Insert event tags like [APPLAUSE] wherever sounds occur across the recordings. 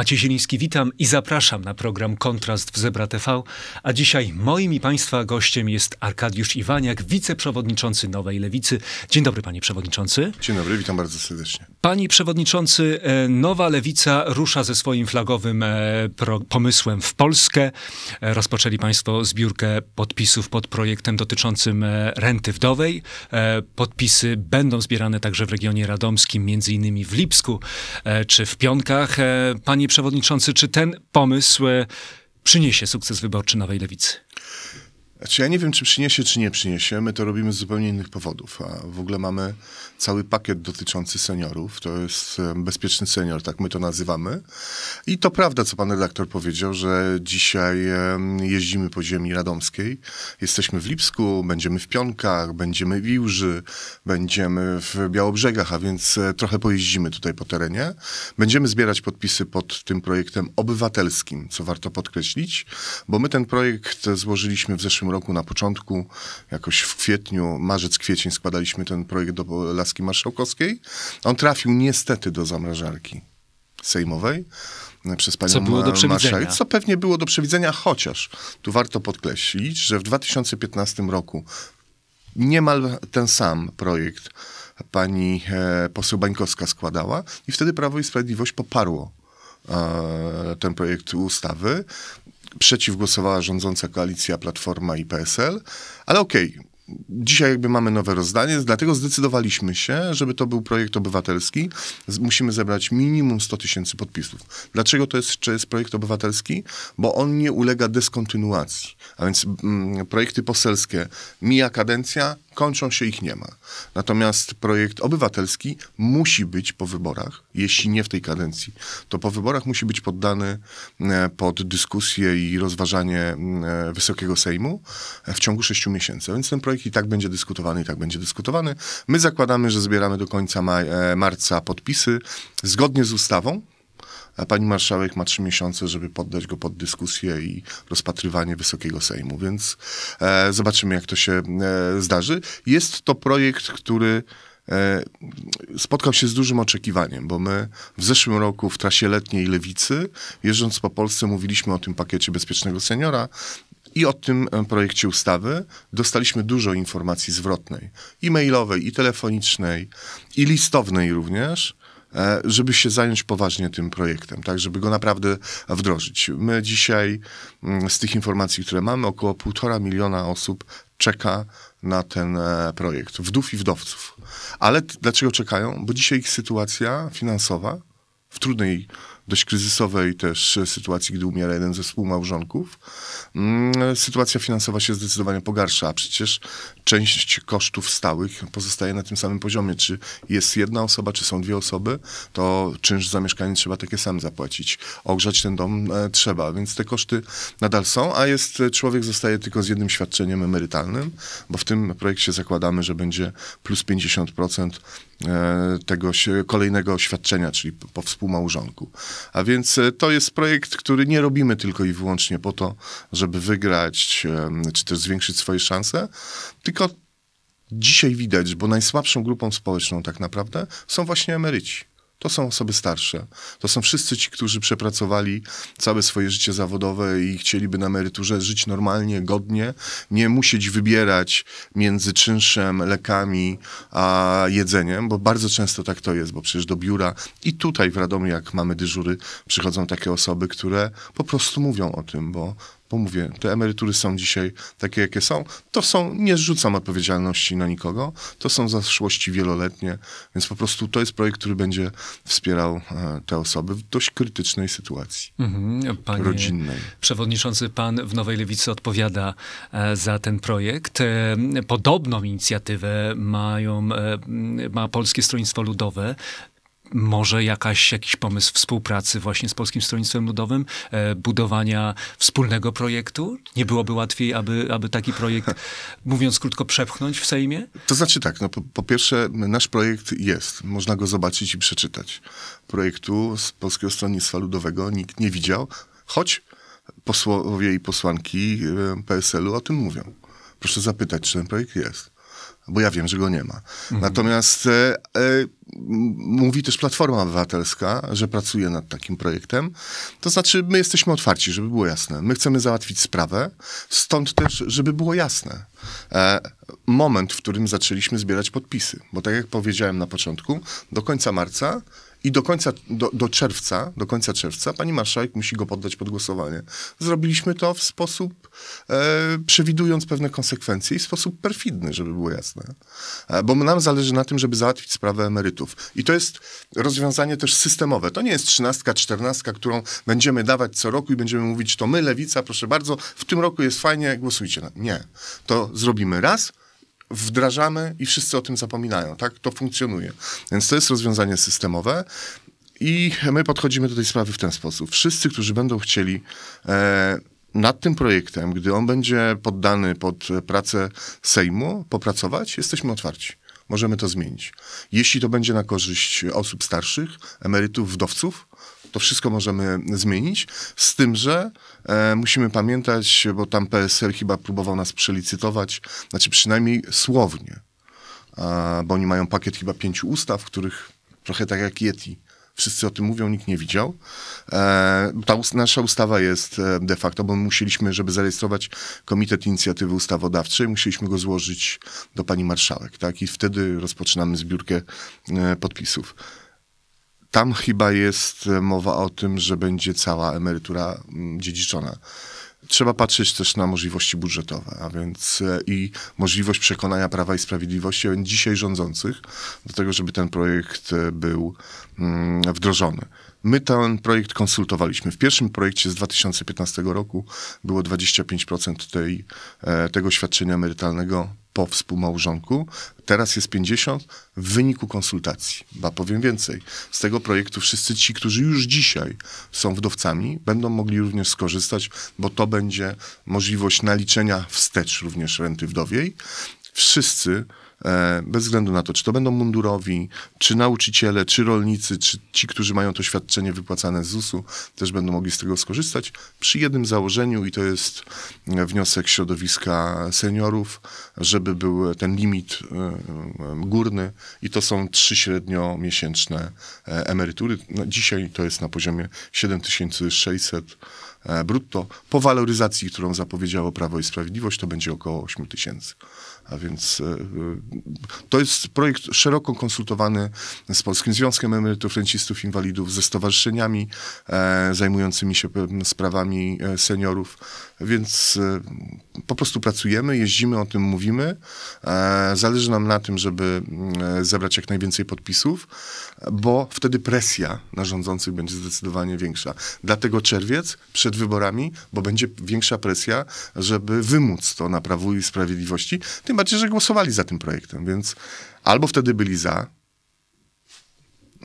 Maciej Zieliński, witam i zapraszam na program Kontrast w Zebra TV. A dzisiaj moim i Państwa gościem jest Arkadiusz Iwaniak, wiceprzewodniczący Nowej Lewicy. Dzień dobry, panie przewodniczący. Dzień dobry, witam bardzo serdecznie. Pani przewodniczący, e, Nowa Lewica rusza ze swoim flagowym e, pomysłem w Polskę. E, rozpoczęli państwo zbiórkę podpisów pod projektem dotyczącym renty wdowej. Podpisy będą zbierane także w regionie radomskim, między innymi w Lipsku czy w Pionkach. Panie przewodniczący, czy ten pomysł e, przyniesie sukces wyborczy Nowej Lewicy? Znaczy ja nie wiem, czy przyniesie, czy nie przyniesie. My to robimy z zupełnie innych powodów. A w ogóle mamy cały pakiet dotyczący seniorów. To jest e, bezpieczny senior, tak my to nazywamy. I to prawda, co pan redaktor powiedział, że dzisiaj jeździmy po ziemi radomskiej. Jesteśmy w Lipsku, będziemy w Pionkach, będziemy w Iłży, będziemy w Białobrzegach, a więc e, trochę pojeździmy tutaj po terenie. Będziemy zbierać podpisy pod tym projektem obywatelskim, co warto podkreślić, bo my ten projekt złożyliśmy w zeszłym roku na początku, jakoś w kwietniu, marzec, kwiecień składaliśmy ten projekt do Laski Marszałkowskiej. On trafił niestety do zamrażarki sejmowej e, przez panią co było do marszałek, co pewnie było do przewidzenia, chociaż tu warto podkreślić, że w 2015 roku niemal ten sam projekt pani e, poseł Bańkowska składała i wtedy Prawo i Sprawiedliwość poparło e, ten projekt ustawy Przeciw głosowała rządząca koalicja Platforma i PSL, ale okej, okay dzisiaj jakby mamy nowe rozdanie, dlatego zdecydowaliśmy się, żeby to był projekt obywatelski. Musimy zebrać minimum 100 tysięcy podpisów. Dlaczego to jest, czy jest projekt obywatelski? Bo on nie ulega dyskontynuacji. A więc m, mm, projekty poselskie mija kadencja, kończą się, ich nie ma. Natomiast projekt obywatelski musi być po wyborach, jeśli nie w tej kadencji, to po wyborach musi być poddany e, pod dyskusję i rozważanie e, Wysokiego Sejmu e, w ciągu sześciu miesięcy. Więc ten projekt i tak będzie dyskutowany, i tak będzie dyskutowany. My zakładamy, że zbieramy do końca maj, marca podpisy zgodnie z ustawą a pani marszałek ma trzy miesiące, żeby poddać go pod dyskusję i rozpatrywanie Wysokiego Sejmu, więc e, zobaczymy, jak to się e, zdarzy. Jest to projekt, który e, spotkał się z dużym oczekiwaniem, bo my w zeszłym roku w trasie letniej lewicy, jeżdżąc po Polsce, mówiliśmy o tym pakiecie bezpiecznego seniora. I o tym e, projekcie ustawy dostaliśmy dużo informacji zwrotnej, i mailowej, i telefonicznej, i listownej również, E, żeby się zająć poważnie tym projektem, tak, żeby go naprawdę wdrożyć. My dzisiaj mm, z tych informacji, które mamy, około półtora miliona osób czeka na ten e, projekt, wdów i wdowców. Ale dlaczego czekają? Bo dzisiaj ich sytuacja finansowa w trudnej dość kryzysowej też sytuacji, gdy umiera jeden ze współmałżonków, mm, sytuacja finansowa się zdecydowanie pogarsza, a przecież część kosztów stałych pozostaje na tym samym poziomie. Czy jest jedna osoba, czy są dwie osoby, to czynsz za mieszkanie trzeba takie sam zapłacić. Ogrzać ten dom e, trzeba, więc te koszty nadal są, a jest e, człowiek zostaje tylko z jednym świadczeniem emerytalnym, bo w tym projekcie zakładamy, że będzie plus 50% E, tego kolejnego oświadczenia, czyli po współmałżonku. A więc e, to jest projekt, który nie robimy tylko i wyłącznie po to, żeby wygrać czy też zwiększyć swoje szanse, tylko dzisiaj widać, bo najsłabszą grupą społeczną tak naprawdę są właśnie emeryci. To są osoby starsze. To są wszyscy ci, którzy przepracowali całe swoje życie zawodowe i chcieliby na emeryturze żyć normalnie, godnie, nie musieć wybierać między czynszem, lekami a jedzeniem, bo bardzo często tak to jest, bo przecież do biura i tutaj w Radomiu, jak mamy dyżury, przychodzą takie osoby, które po prostu mówią o tym, bo bo mówię, te emerytury są dzisiaj takie, jakie są. To są, nie zrzucam odpowiedzialności na nikogo, to są zaszłości wieloletnie, więc po prostu to jest projekt, który będzie wspierał e, te osoby w dość krytycznej sytuacji mhm. panie rodzinnej. Przewodniczący, pan w Nowej Lewicy odpowiada e, za ten projekt. E, podobną inicjatywę mają, ma Polskie Stronnictwo Ludowe może jakaś, jakiś pomysł współpracy właśnie z Polskim Stronnictwem Ludowym, e, budowania wspólnego projektu? Nie byłoby łatwiej, aby, aby taki projekt, [LAUGHS] mówiąc krótko, przepchnąć w Sejmie? To znaczy tak, no po, po, pierwsze nasz projekt jest, można go zobaczyć i przeczytać. Projektu z Polskiego Stronnictwa Ludowego nikt nie widział, choć posłowie i posłanki e, PSL-u o tym mówią. Proszę zapytać, czy ten projekt jest bo ja wiem, że go nie ma. Mhm. Natomiast e, e, mówi też Platforma Obywatelska, że pracuje nad takim projektem. To znaczy, my jesteśmy otwarci, żeby było jasne. My chcemy załatwić sprawę, stąd też, żeby było jasne. E, moment, w którym zaczęliśmy zbierać podpisy, bo tak jak powiedziałem na początku, do końca marca i do końca, do, do czerwca, do końca czerwca pani marszałek musi go poddać pod głosowanie. Zrobiliśmy to w sposób, e, przewidując pewne konsekwencje i w sposób perfidny, żeby było jasne. E, bo nam zależy na tym, żeby załatwić sprawę emerytów. I to jest rozwiązanie też systemowe. To nie jest trzynastka, czternastka, którą będziemy dawać co roku i będziemy mówić, to my, lewica, proszę bardzo, w tym roku jest fajnie, głosujcie. Nie. To zrobimy raz, wdrażamy i wszyscy o tym zapominają, tak? To funkcjonuje. Więc to jest rozwiązanie systemowe. I my podchodzimy do tej sprawy w ten sposób. Wszyscy, którzy będą chcieli e, nad tym projektem, gdy on będzie poddany pod pracę Sejmu, popracować, jesteśmy otwarci. Możemy to zmienić. Jeśli to będzie na korzyść osób starszych, emerytów, wdowców, to wszystko możemy zmienić, z tym, że e, musimy pamiętać, bo tam PSL chyba próbował nas przelicytować, znaczy przynajmniej słownie, e, bo oni mają pakiet chyba pięciu ustaw, których trochę tak jak Yeti, wszyscy o tym mówią, nikt nie widział. E, ta nasza ustawa jest e, de facto, bo musieliśmy, żeby zarejestrować Komitet Inicjatywy Ustawodawczej, musieliśmy go złożyć do pani marszałek, tak? I wtedy rozpoczynamy zbiórkę e, podpisów tam chyba jest e, mowa o tym, że będzie cała emerytura mm, dziedziczona. Trzeba patrzeć też na możliwości budżetowe, a więc e, i możliwość przekonania Prawa i Sprawiedliwości, a więc dzisiaj rządzących, do tego, żeby ten projekt e, był mm, wdrożony. My ten projekt konsultowaliśmy. W pierwszym projekcie z 2015 roku było 25% tej, tego świadczenia emerytalnego po współmałżonku, teraz jest 50 w wyniku konsultacji. Ba powiem więcej, z tego projektu wszyscy ci, którzy już dzisiaj są wdowcami, będą mogli również skorzystać, bo to będzie możliwość naliczenia wstecz również renty wdowiej. Wszyscy E, bez względu na to, czy to będą mundurowi, czy nauczyciele, czy rolnicy, czy ci, którzy mają to świadczenie wypłacane z ZUS-u, też będą mogli z tego skorzystać przy jednym założeniu i to jest e, wniosek środowiska seniorów, żeby był ten limit e, górny i to są trzy średnio miesięczne emerytury. No, dzisiaj to jest na poziomie 7600 brutto. Po waloryzacji, którą zapowiedziało Prawo i Sprawiedliwość, to będzie około 8000. A więc e, e, to jest projekt szeroko konsultowany z Polskim Związkiem Emerytów, Rencistów, Inwalidów, ze stowarzyszeniami e, zajmującymi się sprawami seniorów. Więc po prostu pracujemy, jeździmy, o tym mówimy. Zależy nam na tym, żeby zebrać jak najwięcej podpisów, bo wtedy presja na rządzących będzie zdecydowanie większa. Dlatego czerwiec przed wyborami, bo będzie większa presja, żeby wymóc to na Prawu i Sprawiedliwości. Tym bardziej, że głosowali za tym projektem, więc albo wtedy byli za,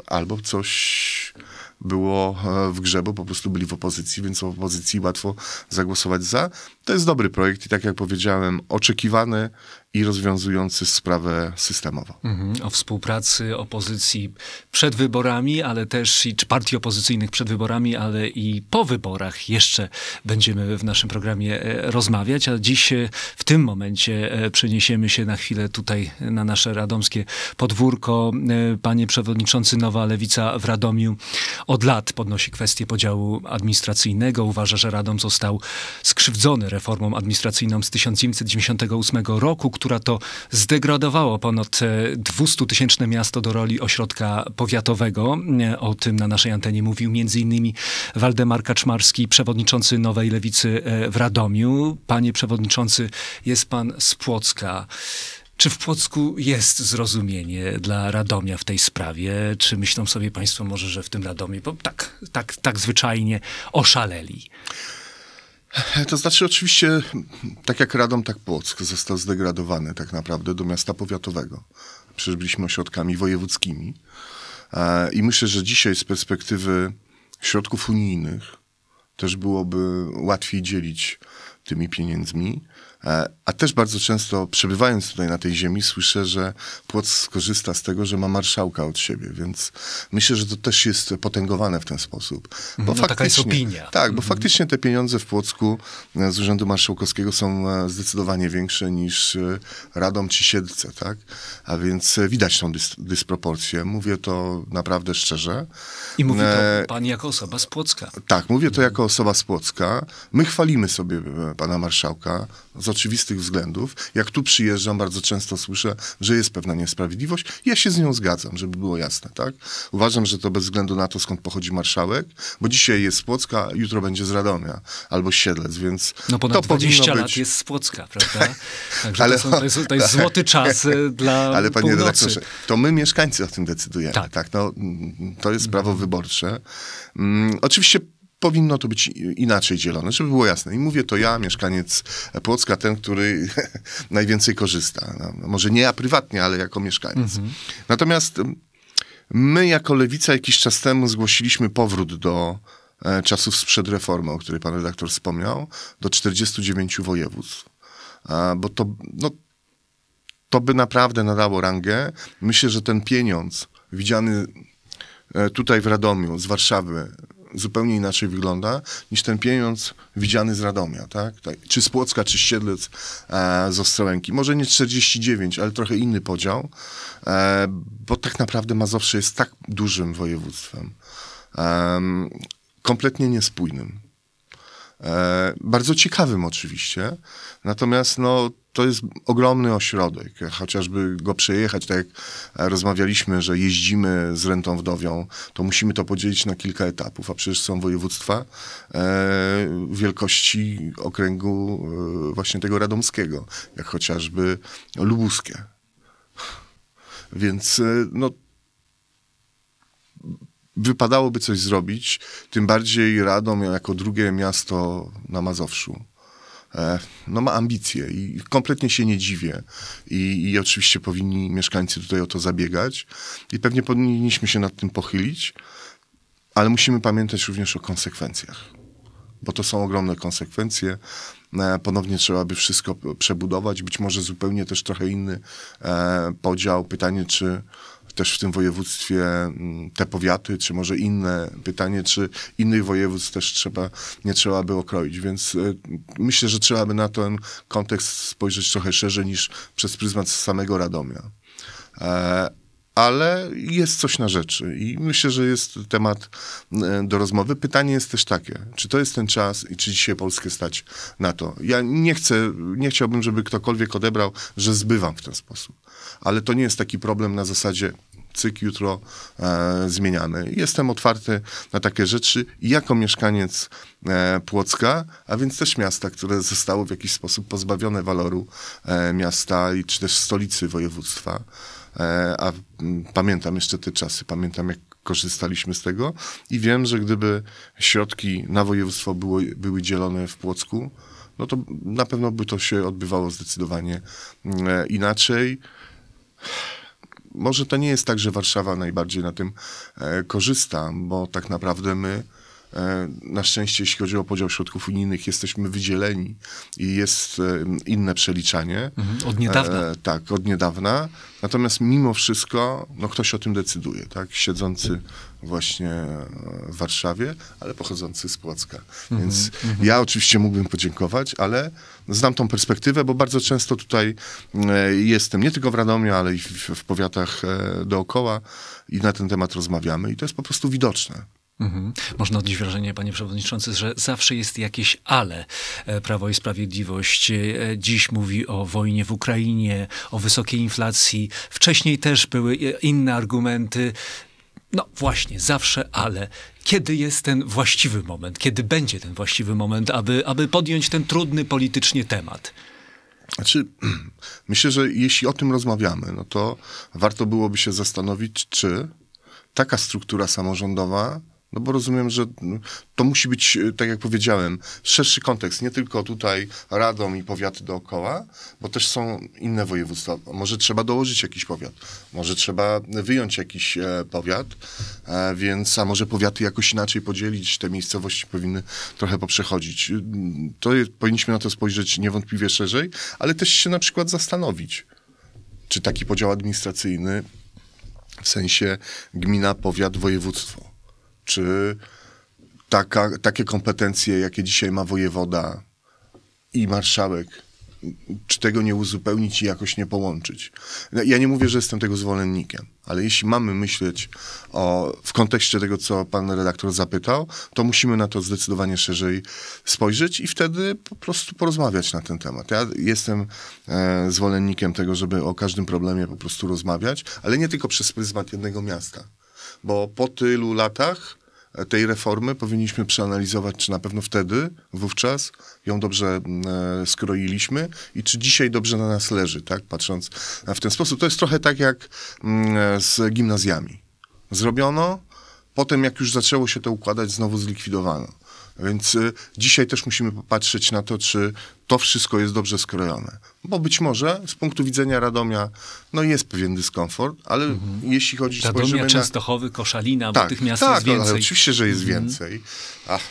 albo coś było e, w grze, bo po prostu byli w opozycji, więc w opozycji łatwo zagłosować za. To jest dobry projekt i tak jak powiedziałem, oczekiwany i rozwiązujący sprawę systemowo. Mhm. O współpracy opozycji przed wyborami, ale też i partii opozycyjnych przed wyborami, ale i po wyborach jeszcze będziemy w naszym programie e, rozmawiać, a dziś e, w tym momencie e, przeniesiemy się na chwilę tutaj na nasze radomskie podwórko. Panie Przewodniczący, Nowa Lewica w Radomiu od lat podnosi kwestię podziału administracyjnego. Uważa, że Radom został skrzywdzony reformą administracyjną z 1998 roku, która to zdegradowało ponad 200-tysięczne e, miasto do roli ośrodka powiatowego. E, o tym na naszej antenie mówił m.in. Waldemar Kaczmarski, przewodniczący Nowej Lewicy e, w Radomiu. Panie przewodniczący, jest pan z Płocka. Czy w Płocku jest zrozumienie dla Radomia w tej sprawie? Czy myślą sobie państwo może, że w tym Radomie, bo tak, tak, tak zwyczajnie oszaleli? To znaczy, oczywiście, tak jak Radom, tak Płock został zdegradowany tak naprawdę do miasta powiatowego. Przecież byliśmy ośrodkami wojewódzkimi. E, I myślę, że dzisiaj z perspektywy środków unijnych też byłoby łatwiej dzielić tymi pieniędzmi. E, a też bardzo często, przebywając tutaj na tej ziemi, słyszę, że Płoc skorzysta z tego, że ma marszałka od siebie, więc myślę, że to też jest potęgowane w ten sposób. Bo mhm, no, taka jest opinia. Tak, bo mhm. faktycznie te pieniądze w Płocku e, z Urzędu Marszałkowskiego są e, zdecydowanie większe niż Radom czy Siedlce, tak? A więc widać tą dys dysproporcję. Mówię to naprawdę szczerze. I mówi to pan jako osoba z Płocka. Tak, mówię to mhm. jako osoba z Płocka. My chwalimy sobie pana marszałka, za oczywistych względów. Jak tu przyjeżdżam, bardzo często słyszę, że jest pewna niesprawiedliwość. Ja się z nią zgadzam, żeby było jasne, tak? Uważam, że to bez względu na to, skąd pochodzi marszałek, bo dzisiaj jest z Płocka, jutro będzie z Radomia albo Siedlec, więc no ponad to 20 lat być... jest z Płocka, prawda? Także ale, to, są, to, jest, to jest [LAUGHS] złoty czas dla Ale panie redaktorze, to my mieszkańcy o tym decydujemy, tak? tak? No, to jest prawo mhm. wyborcze. Mm, oczywiście powinno to być inaczej dzielone, żeby było jasne. I mówię to ja, mieszkaniec Płocka, ten, który [LAUGHS] najwięcej korzysta. No, no, może nie ja prywatnie, ale jako mieszkaniec. Mhm. Natomiast mm, my jako Lewica jakiś czas temu zgłosiliśmy powrót do e, czasów sprzed reformy, o której pan redaktor wspomniał, do 49 województw. bo to, no, to by naprawdę nadało rangę. Myślę, że ten pieniądz widziany e, tutaj w Radomiu, z Warszawy, zupełnie inaczej wygląda niż ten pieniądz widziany z Radomia, tak? tak czy z Płocka, czy Siedlec e, z Ostrołęki. Może nie 49, ale trochę inny podział, e, bo tak naprawdę Mazowsze jest tak dużym województwem, e, kompletnie niespójnym. E, bardzo ciekawym oczywiście, natomiast no to jest ogromny ośrodek, chociażby go przejechać, tak jak rozmawialiśmy, że jeździmy z rentą wdowią, to musimy to podzielić na kilka etapów, a przecież są województwa e, wielkości okręgu e, właśnie tego radomskiego, jak chociażby lubuskie. Więc e, no, wypadałoby coś zrobić, tym bardziej Radom jako drugie miasto na Mazowszu E, no, ma ambicje i kompletnie się nie dziwię. I, I oczywiście powinni mieszkańcy tutaj o to zabiegać i pewnie powinniśmy się nad tym pochylić, ale musimy pamiętać również o konsekwencjach, bo to są ogromne konsekwencje. E, ponownie trzeba by wszystko przebudować, być może zupełnie też trochę inny e, podział. Pytanie, czy też w tym województwie mm, te powiaty, czy może inne pytanie, czy innych województw też trzeba, nie trzeba by okroić. Więc e, myślę, że trzeba by na ten kontekst spojrzeć trochę szerzej niż przez pryzmat samego Radomia. E, ale jest coś na rzeczy i myślę, że jest temat e, do rozmowy. Pytanie jest też takie, czy to jest ten czas i czy dzisiaj Polskę stać na to? Ja nie chcę, nie chciałbym, żeby ktokolwiek odebrał, że zbywam w ten sposób ale to nie jest taki problem na zasadzie cyk, jutro e, zmieniany. Jestem otwarty na takie rzeczy jako mieszkaniec e, Płocka, a więc też miasta, które zostało w jakiś sposób pozbawione waloru e, miasta i czy też stolicy województwa. E, a m, pamiętam jeszcze te czasy, pamiętam jak korzystaliśmy z tego i wiem, że gdyby środki na województwo było, były dzielone w Płocku, no to na pewno by to się odbywało zdecydowanie e, inaczej może to nie jest tak, że Warszawa najbardziej na tym e, korzysta, bo tak naprawdę my E, na szczęście, jeśli chodzi o podział środków unijnych, jesteśmy wydzieleni i jest e, inne przeliczanie. Mhm, od niedawna. E, tak, od niedawna. Natomiast mimo wszystko, no ktoś o tym decyduje, tak? Siedzący właśnie w Warszawie, ale pochodzący z Płocka. Mhm, Więc mm -hmm. ja oczywiście mógłbym podziękować, ale znam tą perspektywę, bo bardzo często tutaj jestem, nie tylko w Radomiu, ale i w powiatach dookoła i na ten temat rozmawiamy i to jest po prostu widoczne. Mhm. Można odnieść wrażenie, panie przewodniczący, że zawsze jest jakieś ale. E, Prawo i Sprawiedliwość e, dziś mówi o wojnie w Ukrainie, o wysokiej inflacji. Wcześniej też były e, inne argumenty. No właśnie, zawsze ale. Kiedy jest ten właściwy moment? Kiedy będzie ten właściwy moment, aby, aby podjąć ten trudny politycznie temat? Znaczy, [CLEARS THROAT] myślę, że jeśli o tym rozmawiamy, no to warto byłoby się zastanowić, czy taka struktura samorządowa no bo rozumiem, że to musi być, e, tak jak powiedziałem, szerszy kontekst, nie tylko tutaj Radom i powiaty dookoła, bo też są inne województwa. Może trzeba dołożyć jakiś powiat, może trzeba wyjąć jakiś e, powiat, e, więc, a może powiaty jakoś inaczej podzielić, te miejscowości powinny trochę poprzechodzić. E, to je, powinniśmy na to spojrzeć niewątpliwie szerzej, ale też się na przykład zastanowić, czy taki podział administracyjny w sensie gmina, powiat, województwo czy taka, takie kompetencje, jakie dzisiaj ma wojewoda i marszałek, czy tego nie uzupełnić i jakoś nie połączyć. No, ja nie mówię, że jestem tego zwolennikiem, ale jeśli mamy myśleć o, w kontekście tego, co pan redaktor zapytał, to musimy na to zdecydowanie szerzej spojrzeć i wtedy po prostu porozmawiać na ten temat. Ja jestem e, zwolennikiem tego, żeby o każdym problemie po prostu rozmawiać, ale nie tylko przez pryzmat jednego miasta bo po tylu latach e, tej reformy powinniśmy przeanalizować, czy na pewno wtedy, wówczas ją dobrze e, skroiliśmy i czy dzisiaj dobrze na nas leży, tak? Patrząc e, w ten sposób. To jest trochę tak jak mm, z gimnazjami. Zrobiono, potem jak już zaczęło się to układać, znowu zlikwidowano. Więc y, dzisiaj też musimy popatrzeć na to, czy to wszystko jest dobrze skrojone. Bo być może z punktu widzenia Radomia no jest pewien dyskomfort, ale mhm. jeśli chodzi... Radomia, na... Częstochowy, Koszalina, tak, bo tych miast tak, jest więcej. Tak, oczywiście, że jest mhm. więcej. Ach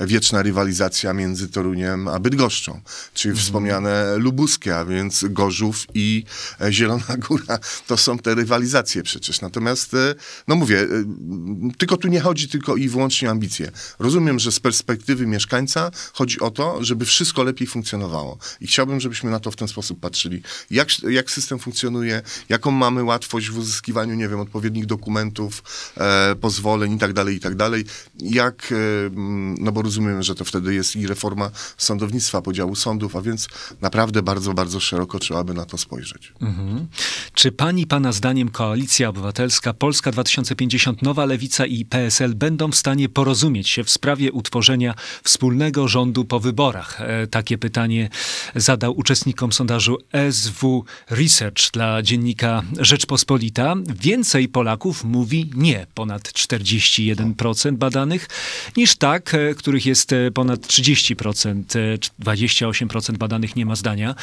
wieczna rywalizacja między Toruniem a Bydgoszczą, czyli mm. wspomniane Lubuskie, a więc Gorzów i e, Zielona Góra. To są te rywalizacje przecież. Natomiast, e, no mówię, e, tylko tu nie chodzi tylko i wyłącznie o ambicje. Rozumiem, że z perspektywy mieszkańca chodzi o to, żeby wszystko lepiej funkcjonowało. I chciałbym, żebyśmy na to w ten sposób patrzyli. Jak, jak system funkcjonuje, jaką mamy łatwość w uzyskiwaniu, nie wiem, odpowiednich dokumentów, e, pozwoleń i tak dalej, i tak dalej. Jak, e, no bo rozumiemy, że to wtedy jest i reforma sądownictwa, podziału sądów, a więc naprawdę bardzo, bardzo szeroko trzeba by na to spojrzeć. Mhm. Czy pani, pana zdaniem Koalicja Obywatelska, Polska 2050, Nowa Lewica i PSL będą w stanie porozumieć się w sprawie utworzenia wspólnego rządu po wyborach? E, takie pytanie zadał uczestnikom sondażu SW Research dla dziennika Rzeczpospolita. Więcej Polaków mówi nie, ponad 41% badanych, niż tak, e, których których jest e, ponad 30%, 28% e, badanych nie ma zdania.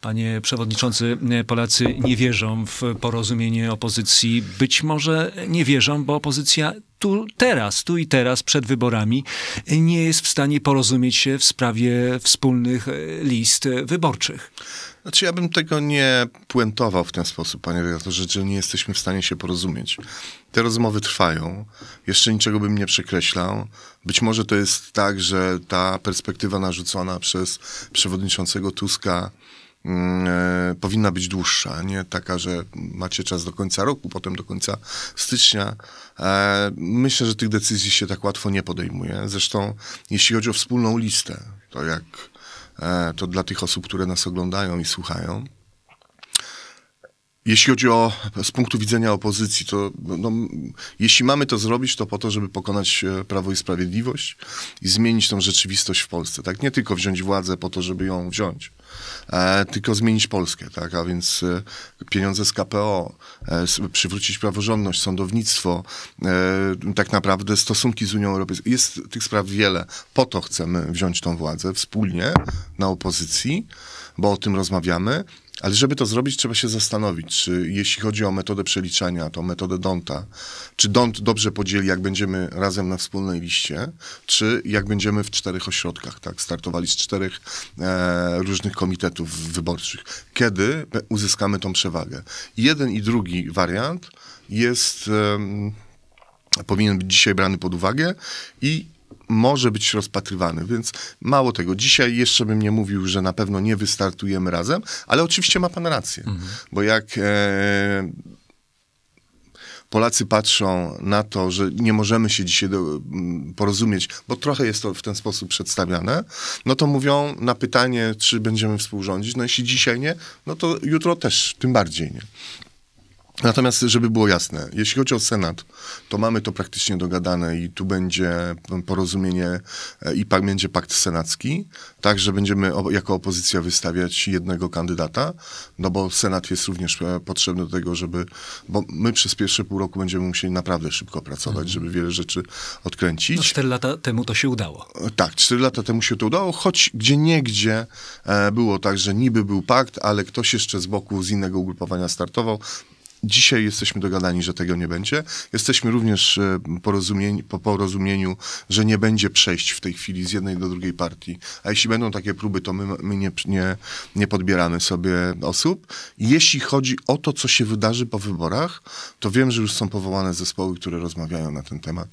Panie przewodniczący, e, Polacy nie wierzą w porozumienie opozycji. Być może nie wierzą, bo opozycja tu teraz, tu i teraz przed wyborami nie jest w stanie porozumieć się w sprawie wspólnych list wyborczych. Znaczy ja bym tego nie puentował w ten sposób, panie redaktorze, że nie jesteśmy w stanie się porozumieć. Te rozmowy trwają, jeszcze niczego bym nie przekreślał. Być może to jest tak, że ta perspektywa narzucona przez przewodniczącego Tuska mm, e, powinna być dłuższa, nie taka, że macie czas do końca roku, potem do końca stycznia. E, myślę, że tych decyzji się tak łatwo nie podejmuje. Zresztą, jeśli chodzi o wspólną listę, to jak E, to dla tych osób, które nas oglądają i słuchają, jeśli chodzi o, z punktu widzenia opozycji, to no, jeśli mamy to zrobić, to po to, żeby pokonać e, Prawo i Sprawiedliwość i zmienić tą rzeczywistość w Polsce. Tak? Nie tylko wziąć władzę po to, żeby ją wziąć, e, tylko zmienić Polskę. Tak? A więc e, pieniądze z KPO, e, przywrócić praworządność, sądownictwo, e, tak naprawdę stosunki z Unią Europejską. Jest tych spraw wiele. Po to chcemy wziąć tą władzę wspólnie na opozycji, bo o tym rozmawiamy ale żeby to zrobić, trzeba się zastanowić, czy jeśli chodzi o metodę przeliczania, tą metodę Donta, czy Dont dobrze podzieli, jak będziemy razem na wspólnej liście, czy jak będziemy w czterech ośrodkach, tak? Startowali z czterech e, różnych komitetów wyborczych. Kiedy uzyskamy tą przewagę? Jeden i drugi wariant jest. E, powinien być dzisiaj brany pod uwagę i może być rozpatrywany, więc mało tego. Dzisiaj jeszcze bym nie mówił, że na pewno nie wystartujemy razem, ale oczywiście ma pan rację, mhm. bo jak. E, Polacy patrzą na to, że nie możemy się dzisiaj do, porozumieć, bo trochę jest to w ten sposób przedstawiane, no to mówią na pytanie, czy będziemy współrządzić. No jeśli dzisiaj nie, no to jutro też, tym bardziej nie. Natomiast, żeby było jasne, jeśli chodzi o Senat, to mamy to praktycznie dogadane i tu będzie porozumienie e, i będzie pakt senacki, tak, że będziemy jako opozycja wystawiać jednego kandydata, no bo Senat jest również e, potrzebny do tego, żeby, bo my przez pierwsze pół roku będziemy musieli naprawdę szybko pracować, mhm. żeby wiele rzeczy odkręcić. No, cztery lata temu to się udało. E, tak, cztery lata temu się to udało, choć gdzie niegdzie było tak, że niby był pakt, ale ktoś jeszcze z boku, z innego ugrupowania startował, Dzisiaj jesteśmy dogadani, że tego nie będzie. Jesteśmy również e, porozumieni, po porozumieniu, że nie będzie przejść w tej chwili z jednej do drugiej partii. A jeśli będą takie próby, to my, my nie, nie, nie podbieramy sobie osób. Jeśli chodzi o to, co się wydarzy po wyborach, to wiem, że już są powołane zespoły, które rozmawiają na ten temat,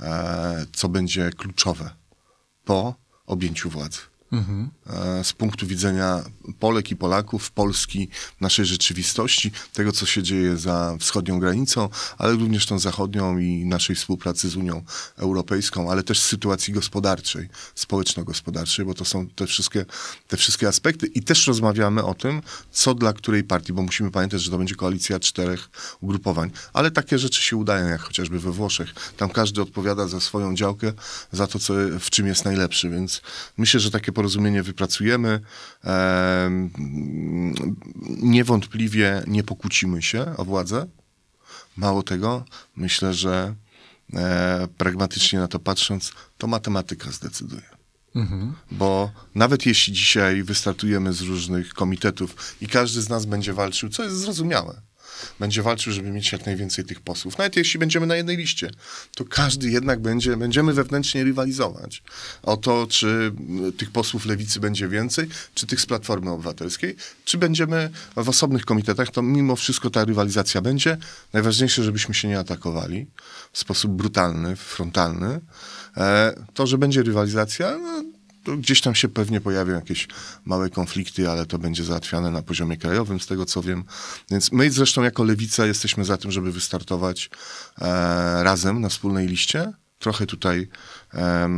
e, co będzie kluczowe po objęciu władzy mhm. z punktu widzenia Polek i Polaków, Polski, naszej rzeczywistości, tego, co się dzieje za wschodnią granicą, ale również tą zachodnią i naszej współpracy z Unią Europejską, ale też sytuacji gospodarczej, społeczno-gospodarczej, bo to są te wszystkie, te wszystkie aspekty. I też rozmawiamy o tym, co dla której partii, bo musimy pamiętać, że to będzie koalicja czterech ugrupowań, ale takie rzeczy się udają, jak chociażby we Włoszech. Tam każdy odpowiada za swoją działkę, za to, co, w czym jest najlepszy, więc myślę, że takie porozumienie porozumienie wypracujemy. Niewątpliwie nie pokłócimy się o władzę. Mało tego, myślę, że e, pragmatycznie na to patrząc, to matematyka zdecyduje. Mhm. Bo nawet jeśli dzisiaj wystartujemy z różnych komitetów i każdy z nas będzie walczył, co jest zrozumiałe, będzie walczył, żeby mieć jak najwięcej tych posłów. Nawet jeśli będziemy na jednej liście, to każdy jednak będzie, będziemy wewnętrznie rywalizować o to, czy tych posłów lewicy będzie więcej, czy tych z Platformy Obywatelskiej, czy będziemy w osobnych komitetach, to mimo wszystko ta rywalizacja będzie. Najważniejsze, żebyśmy się nie atakowali w sposób brutalny, frontalny. E, to, że będzie rywalizacja, no, to gdzieś tam się pewnie pojawią jakieś małe konflikty, ale to będzie załatwiane na poziomie krajowym, z tego co wiem. Więc my zresztą jako lewica jesteśmy za tym, żeby wystartować e, razem na wspólnej liście. Trochę tutaj e,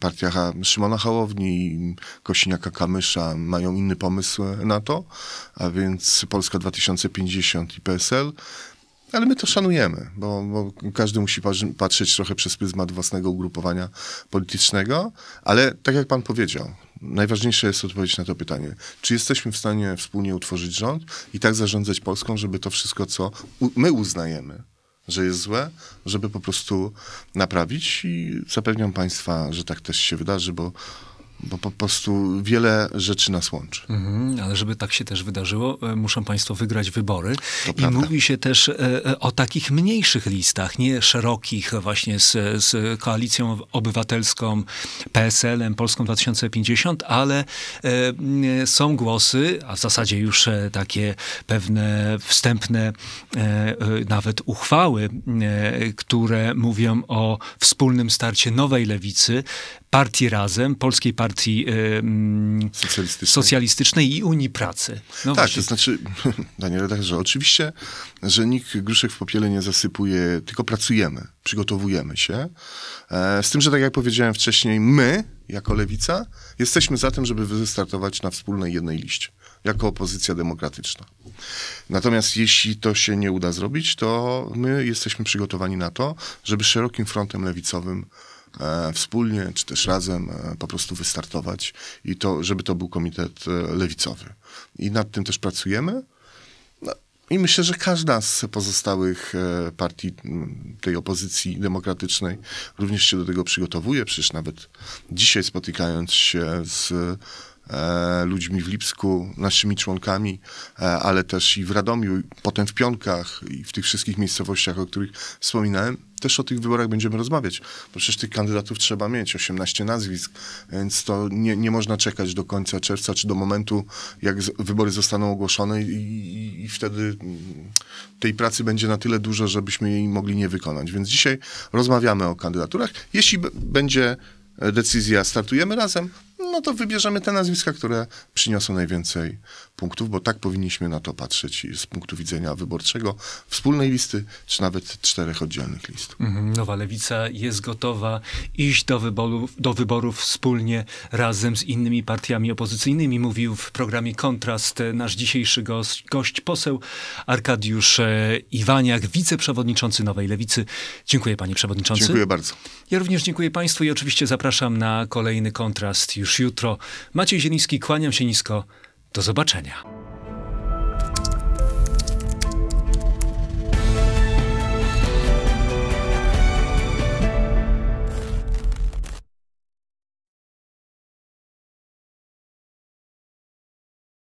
partia Szymona i Kosiniaka Kamysza mają inny pomysł na to, a więc Polska 2050 i PSL. Ale my to szanujemy, bo, bo, każdy musi patrzeć trochę przez pryzmat własnego ugrupowania politycznego, ale tak jak pan powiedział, najważniejsza jest odpowiedź na to pytanie. Czy jesteśmy w stanie wspólnie utworzyć rząd i tak zarządzać Polską, żeby to wszystko, co my uznajemy, że jest złe, żeby po prostu naprawić i zapewniam państwa, że tak też się wydarzy, bo bo po prostu wiele rzeczy nas łączy. Mhm, ale żeby tak się też wydarzyło, e, muszą Państwo wygrać wybory. To I prawda. mówi się też e, e, o takich mniejszych listach, nie szerokich, właśnie z, z koalicją obywatelską, PSL-em, Polską 2050, ale są głosy, a w zasadzie już takie pewne wstępne nawet uchwały, które mówią o wspólnym starcie nowej lewicy, Partii Razem, Polskiej Partii yy, Socjalistycznej. Socjalistycznej. i Unii Pracy. No tak, właśnie. to znaczy, panie [LAUGHS] że oczywiście, że nikt gruszek w popiele nie zasypuje, tylko pracujemy, przygotowujemy się. E, z tym, że tak jak powiedziałem wcześniej, my, jako lewica, jesteśmy za tym, żeby wystartować na wspólnej jednej liście jako opozycja demokratyczna. Natomiast jeśli to się nie uda zrobić, to my jesteśmy przygotowani na to, żeby szerokim frontem lewicowym E, wspólnie, czy też razem e, po prostu wystartować i to, żeby to był komitet e, lewicowy. I nad tym też pracujemy. No, I myślę, że każda z pozostałych partii tej opozycji demokratycznej również się do tego przygotowuje. Przecież nawet dzisiaj spotykając się z ludźmi w Lipsku, naszymi członkami, ale też i w Radomiu, potem w Pionkach i w tych wszystkich miejscowościach, o których wspominałem, też o tych wyborach będziemy rozmawiać, bo przecież tych kandydatów trzeba mieć, 18 nazwisk, więc to nie, nie można czekać do końca czerwca, czy do momentu, jak z, wybory zostaną ogłoszone i, i, wtedy tej pracy będzie na tyle dużo, żebyśmy jej mogli nie wykonać. Więc dzisiaj rozmawiamy o kandydaturach. Jeśli będzie decyzja, startujemy razem, no to wybierzemy te nazwiska, które przyniosą najwięcej punktów, bo tak powinniśmy na to patrzeć z punktu widzenia wyborczego, wspólnej listy, czy nawet czterech oddzielnych list. Mhm, nowa Lewica jest gotowa iść do wyborów, do wyborów wspólnie razem z innymi partiami opozycyjnymi. Mówił w programie Kontrast nasz dzisiejszy gość, gość poseł Arkadiusz e, Iwaniak, wiceprzewodniczący Nowej Lewicy. Dziękuję panie przewodniczący. Dziękuję bardzo. Ja również dziękuję państwu i oczywiście zapraszam na kolejny Kontrast już jutro. Maciej Zieliński, kłaniam się nisko. Do zobaczenia.